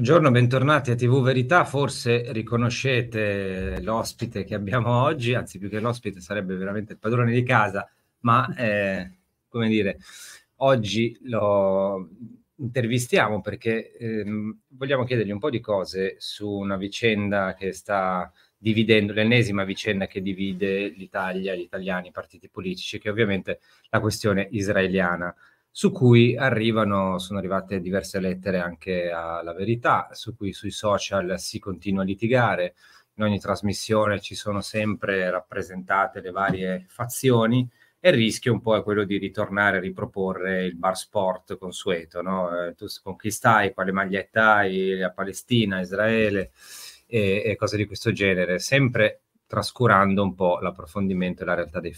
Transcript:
Buongiorno, bentornati a TV Verità. Forse riconoscete l'ospite che abbiamo oggi, anzi più che l'ospite sarebbe veramente il padrone di casa, ma eh, come dire, oggi lo intervistiamo perché eh, vogliamo chiedergli un po' di cose su una vicenda che sta dividendo, l'ennesima vicenda che divide l'Italia, gli italiani, i partiti politici, che è ovviamente la questione israeliana su cui arrivano, sono arrivate diverse lettere anche alla verità, su cui sui social si continua a litigare. In ogni trasmissione ci sono sempre rappresentate le varie fazioni e il rischio un po' è quello di ritornare a riproporre il bar sport consueto, no? Eh, tu con chi stai, quale maglietta hai, la Palestina, Israele e, e cose di questo genere, sempre trascurando un po' l'approfondimento e la realtà dei